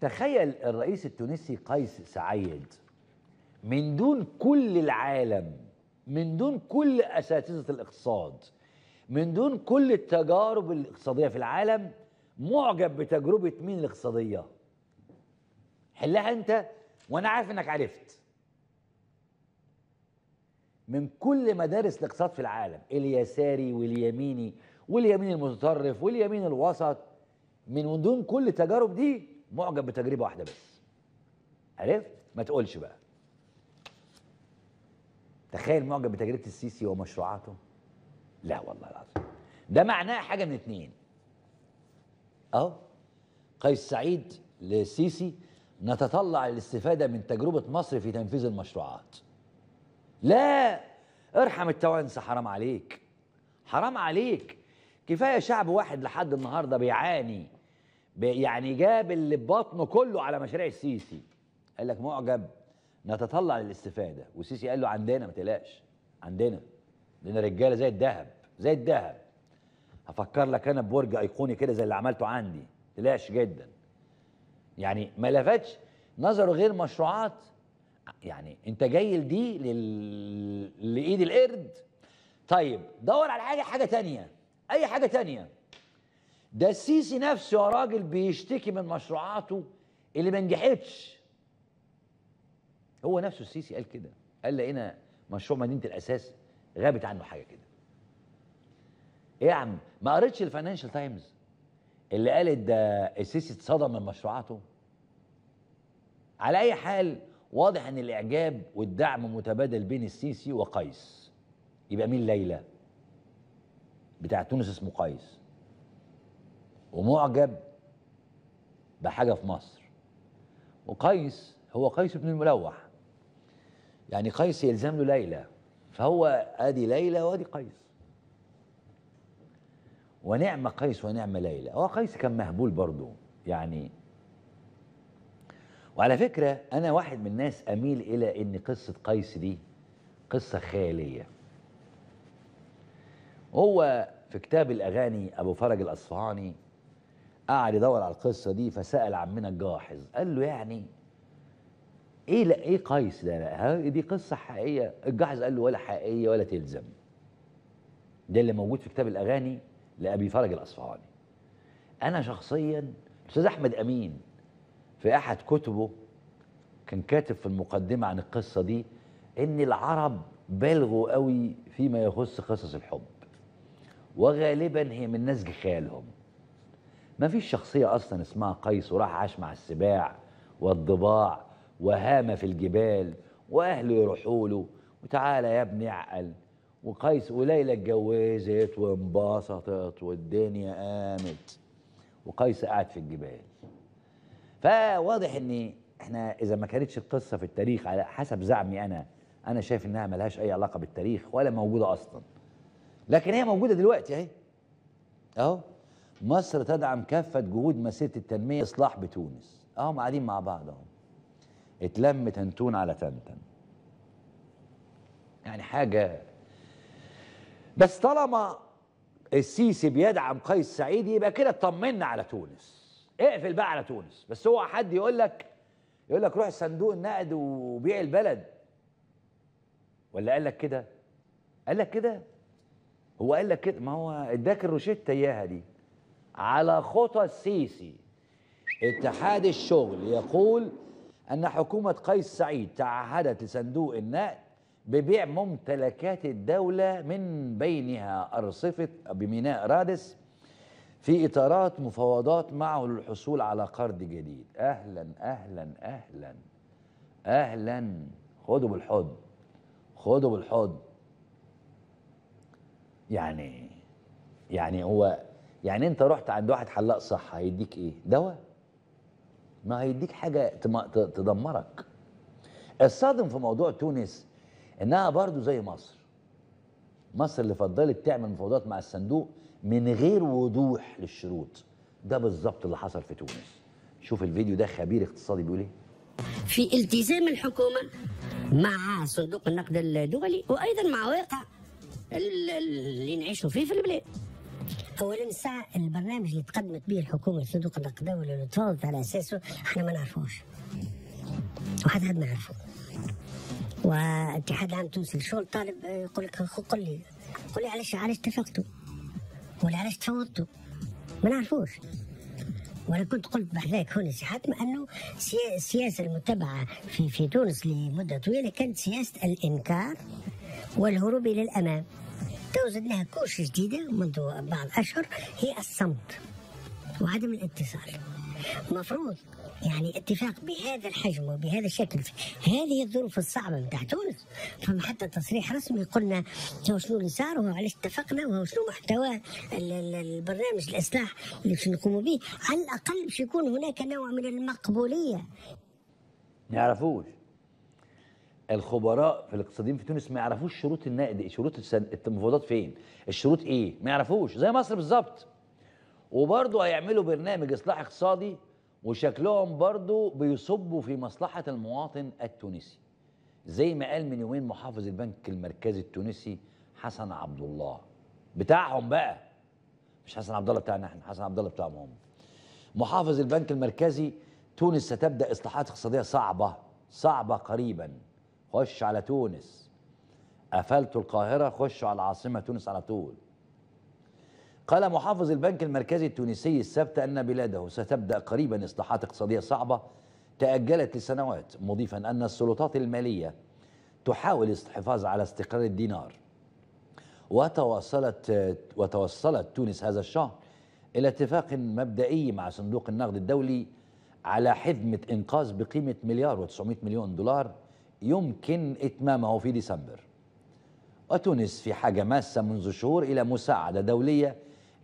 تخيل الرئيس التونسي قيس سعيد من دون كل العالم من دون كل اساتذه الاقتصاد من دون كل التجارب الاقتصاديه في العالم معجب بتجربه مين الاقتصاديه حلها انت وانا عارف انك عرفت من كل مدارس الاقتصاد في العالم اليساري واليميني واليمين المتطرف واليمين الوسط من دون كل التجارب دي معجب بتجربه واحده بس عرفت ما تقولش بقى تخيل معجب بتجربه السيسي ومشروعاته لا والله العظيم ده معناه حاجه من اتنين اهو قيس سعيد للسيسي نتطلع للاستفاده من تجربه مصر في تنفيذ المشروعات لا ارحم التوانسه حرام عليك حرام عليك كفايه شعب واحد لحد النهارده بيعاني يعني جاب اللي ببطنه كله على مشاريع السيسي قال لك معجب نتطلع للاستفاده والسيسي قال له عندنا ما تقلقش عندنا لنا رجاله زي الذهب زي الذهب هفكر لك انا ببرج ايقوني كده زي اللي عملته عندي تقلقش جدا يعني ما لفتش نظره غير مشروعات يعني انت جاي لدي لل... لايد القرد طيب دور على حاجه حاجه تانية اي حاجه تانية ده السيسي نفسه يا راجل بيشتكي من مشروعاته اللي ما نجحتش هو نفسه السيسي قال كده قال لقينا مشروع مدينه الاساس غابت عنه حاجه كده ايه يا عم ما قريتش الفاينانشال تايمز اللي قالت ده السيسي اتصدم من مشروعاته على اي حال واضح ان الاعجاب والدعم متبادل بين السيسي وقيس يبقى مين ليلى بتاع تونس اسمه قيس ومعجب بحاجة في مصر وقيس هو قيس بن الملوح يعني قيس يلزم له ليلى فهو ادي ليلى وادي قيس ونعم قيس ونعم ليلى هو قيس كان مهبول برضه يعني وعلى فكرة أنا واحد من الناس أميل إلى إن قصة قيس دي قصة خيالية هو في كتاب الأغاني أبو فرج الأصفهاني قعد يدور على القصه دي فسال عمنا الجاحظ قال له يعني ايه لا ايه قيس ده لا دي قصه حقيقيه الجاحظ قال له ولا حقيقيه ولا تلزم ده اللي موجود في كتاب الاغاني لابي فرج الاصفهاني انا شخصيا استاذ احمد امين في احد كتبه كان كاتب في المقدمه عن القصه دي ان العرب بالغوا قوي فيما يخص قصص الحب وغالبا هي من نسج خيالهم ما فيش شخصية أصلا اسمها قيس وراح عاش مع السباع والضباع وهام في الجبال وأهله يروحوا له وتعالى يا ابني اعقل وقيس وليلى اتجوزت وانبسطت والدنيا قامت وقيس قاعد في الجبال فواضح ان احنا اذا ما كانتش القصه في التاريخ على حسب زعمي انا انا شايف انها ملهاش اي علاقه بالتاريخ ولا موجوده اصلا لكن هي موجوده دلوقتي اهي اهو مصر تدعم كافة جهود مسيرة التنمية إصلاح بتونس أهم قاعدين مع بعض أهم اتلم تنتون على تنتن يعني حاجة بس طالما السيسي بيدعم قيس سعيد يبقى كده اطمنا على تونس اقفل بقى على تونس بس هو حد يقول لك يقول لك روح صندوق النقد وبيع البلد ولا قال لك كده قال لك كده هو قال لك كده ما هو اداك الروشته اياها دي على خطى السيسي اتحاد الشغل يقول أن حكومة قيس سعيد تعهدت لصندوق النقد ببيع ممتلكات الدولة من بينها أرصفة بميناء رادس في إطارات مفاوضات معه للحصول على قرض جديد أهلا أهلا أهلا أهلا خدوا بالحض خدوا بالحض يعني يعني هو يعني انت رحت عند واحد حلاق صح هيديك ايه دواء ما هيديك حاجه تدمرك الصادم في موضوع تونس انها برضو زي مصر مصر اللي فضلت تعمل مفاوضات مع الصندوق من غير وضوح للشروط ده بالظبط اللي حصل في تونس شوف الفيديو ده خبير اقتصادي بيقول ايه في التزام الحكومه مع صندوق النقد الدولي وايضا مع واقع اللي نعيشوا فيه في البلاد اولا الساعه البرنامج اللي تقدمت به الحكومه لصندوق النقد الدولي اللي تفاوضت على اساسه احنا ما نعرفوش وحد حد ما يعرفه والاتحاد العام التونسي للشغل طالب آه، يقول لك قل لي قل لي علاش علاش اتفقتوا ولا علاش تفاوضتوا ما نعرفوش وانا كنت قلت بحذاك هنا حاتم انه السياسه المتبعه في في تونس لمده طويله كانت سياسه الانكار والهروب الى الامام توجد لها كوش جديدة منذ بعض أشهر هي الصمت وعدم الاتصال مفروض يعني اتفاق بهذا الحجم وبهذا الشكل في هذه الظروف الصعبه بتاع تونس فما حتى تصريح رسمي قلنا هو شنو اللي صار وهو علاش اتفقنا وهو شنو محتوى البرنامج الاصلاح اللي باش نقوموا به على الاقل باش يكون هناك نوع من المقبوليه يعرفوش الخبراء في الاقتصاديين في تونس ما يعرفوش شروط النقد شروط المفاوضات فين الشروط ايه ما يعرفوش زي مصر بالظبط وبرضه هيعملوا برنامج اصلاح اقتصادي وشكلهم برضه بيصبوا في مصلحه المواطن التونسي زي ما قال من يومين محافظ البنك المركزي التونسي حسن عبد الله بتاعهم بقى مش حسن عبد الله بتاعنا احنا حسن عبد الله بتاعهم هم محافظ البنك المركزي تونس ستبدا اصلاحات اقتصاديه صعبه صعبه قريبا خش على تونس قفلتوا القاهرة خشوا على العاصمة تونس على طول قال محافظ البنك المركزي التونسي السبت أن بلاده ستبدأ قريبا إصلاحات اقتصادية صعبة تأجلت لسنوات مضيفا أن السلطات المالية تحاول الحفاظ على استقرار الدينار وتواصلت وتوصلت تونس هذا الشهر إلى اتفاق مبدئي مع صندوق النقد الدولي على حزمة إنقاذ بقيمة مليار و900 مليون دولار يمكن إتمامه في ديسمبر وتونس في حاجة ماسة منذ شهور إلى مساعدة دولية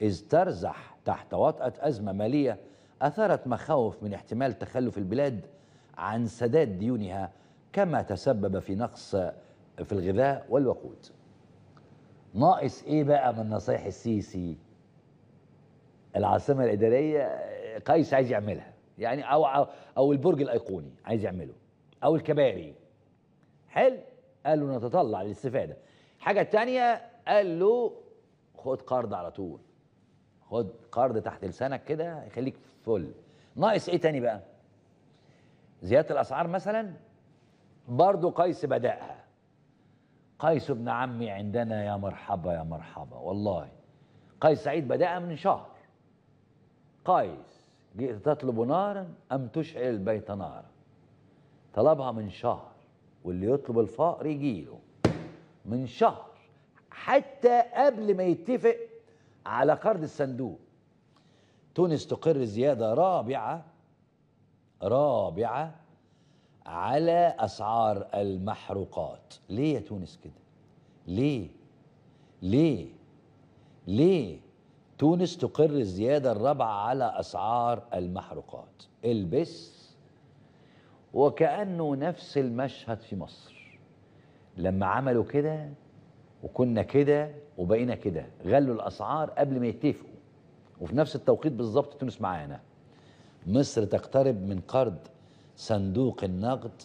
إذ ترزح تحت وطأة أزمة مالية أثارت مخاوف من احتمال تخلف البلاد عن سداد ديونها كما تسبب في نقص في الغذاء والوقود ناقص ايه بقى من نصايح السيسي العاصمه الاداريه قيس عايز يعملها يعني او او, أو البرج الايقوني عايز يعمله او الكباري حلو قال له نتطلع للاستفاده الحاجه الثانيه قال له خد قرض على طول خد قرض تحت لسانك كده يخليك فل ناقص ايه تاني بقى زياده الاسعار مثلا برضه قيس بداها قيس ابن عمي عندنا يا مرحبا يا مرحبا والله قيس سعيد بداها من شهر قيس جئت تطلب نارا ام تشعل البيت نارا طلبها من شهر واللي يطلب الفقر يجيله من شهر حتى قبل ما يتفق على قرض الصندوق تونس تقر زيادة رابعة رابعة على أسعار المحروقات ليه يا تونس كده ليه ليه ليه تونس تقر الزيادة الرابعة على أسعار المحروقات البس وكأنه نفس المشهد في مصر لما عملوا كده وكنا كده وبقينا كده غلوا الأسعار قبل ما يتفقوا وفي نفس التوقيت بالظبط تونس معانا مصر تقترب من قرض صندوق النقد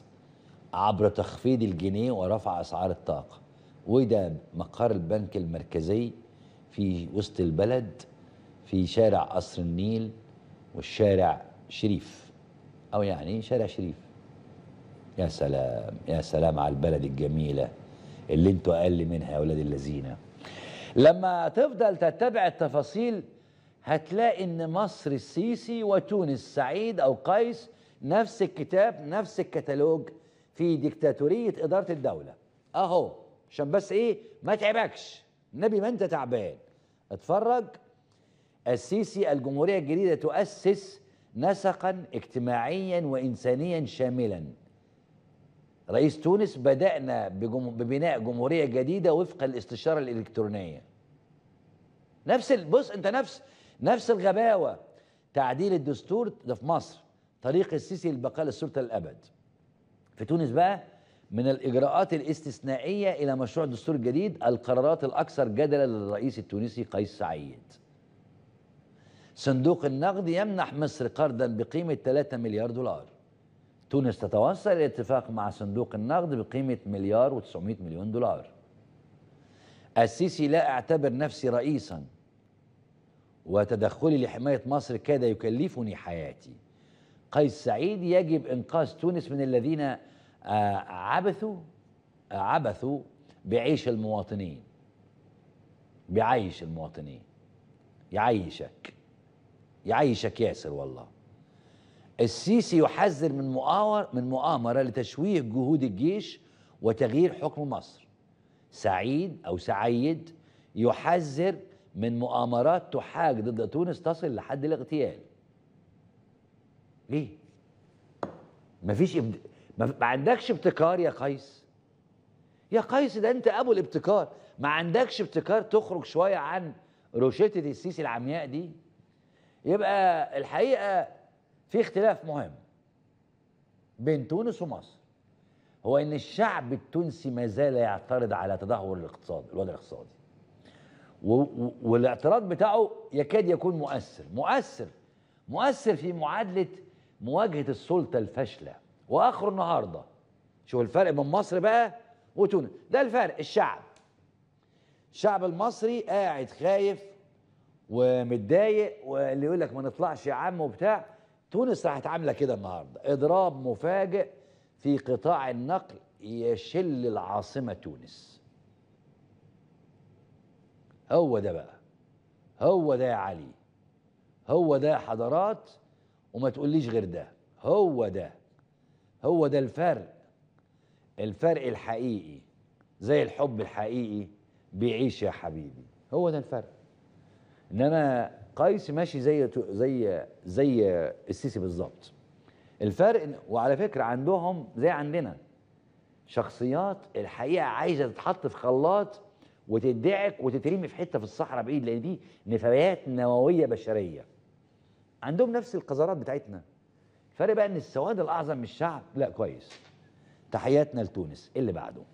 عبر تخفيض الجنيه ورفع أسعار الطاقة وده مقر البنك المركزي في وسط البلد في شارع قصر النيل والشارع شريف أو يعني شارع شريف يا سلام يا سلام على البلد الجميلة اللي انتوا أقل منها يا ولاد اللذينة لما تفضل تتبع التفاصيل هتلاقي ان مصر السيسي وتونس سعيد او قيس نفس الكتاب نفس الكتالوج في ديكتاتورية إدارة الدولة أهو عشان بس إيه ما تعبكش النبي ما أنت تعبان اتفرج السيسي الجمهورية الجديدة تؤسس نسقا اجتماعيا وإنسانيا شاملا رئيس تونس بدأنا بجم... ببناء جمهورية جديدة وفق الاستشارة الإلكترونية نفس ال... بص أنت نفس نفس الغباوة تعديل الدستور ده في مصر طريق السيسي للبقاء للسلطة للأبد في تونس بقى من الإجراءات الاستثنائية إلى مشروع الدستور الجديد القرارات الأكثر جدلا للرئيس التونسي قيس سعيد صندوق النقد يمنح مصر قرضا بقيمة 3 مليار دولار تونس تتوصل إلى اتفاق مع صندوق النقد بقيمة مليار و900 مليون دولار السيسي لا أعتبر نفسي رئيسا وتدخلي لحماية مصر كاد يكلفني حياتي قيس سعيد يجب إنقاذ تونس من الذين آه، عبثوا آه، عبثوا بعيش المواطنين بعيش المواطنين يعيشك يعيشك ياسر والله السيسي يحذر من مؤامرة من مؤامرة لتشويه جهود الجيش وتغيير حكم مصر. سعيد أو سعيد يحذر من مؤامرات تحاج ضد تونس تصل لحد الاغتيال. ليه؟ فيش ابد... ما عندكش ابتكار يا قيس. يا قيس ده أنت أبو الابتكار، ما عندكش ابتكار تخرج شوية عن روشتة السيسي العمياء دي؟ يبقى الحقيقة في اختلاف مهم بين تونس ومصر هو ان الشعب التونسي ما زال يعترض على تدهور الاقتصاد الوضع الاقتصادي والاعتراض بتاعه يكاد يكون مؤثر مؤثر مؤثر في معادله مواجهه السلطه الفاشله واخر النهارده شوف الفرق بين مصر بقى وتونس ده الفرق الشعب الشعب المصري قاعد خايف ومتضايق واللي يقول لك ما نطلعش يا عم وبتاع تونس راحت عامله كده النهارده اضراب مفاجئ في قطاع النقل يشل العاصمه تونس هو ده بقى هو ده يا علي هو ده حضارات وما تقوليش غير ده هو ده هو ده الفرق الفرق الحقيقي زي الحب الحقيقي بيعيش يا حبيبي هو ده الفرق انما قيس ماشي زي زي زي السيسي بالظبط الفرق وعلى فكره عندهم زي عندنا شخصيات الحقيقه عايزه تتحط في خلاط وتدعك وتترمي في حته في الصحراء بعيد لان دي نفايات نوويه بشريه عندهم نفس القذارات بتاعتنا الفرق بقى ان السواد الاعظم من الشعب لا كويس تحياتنا لتونس إيه اللي بعده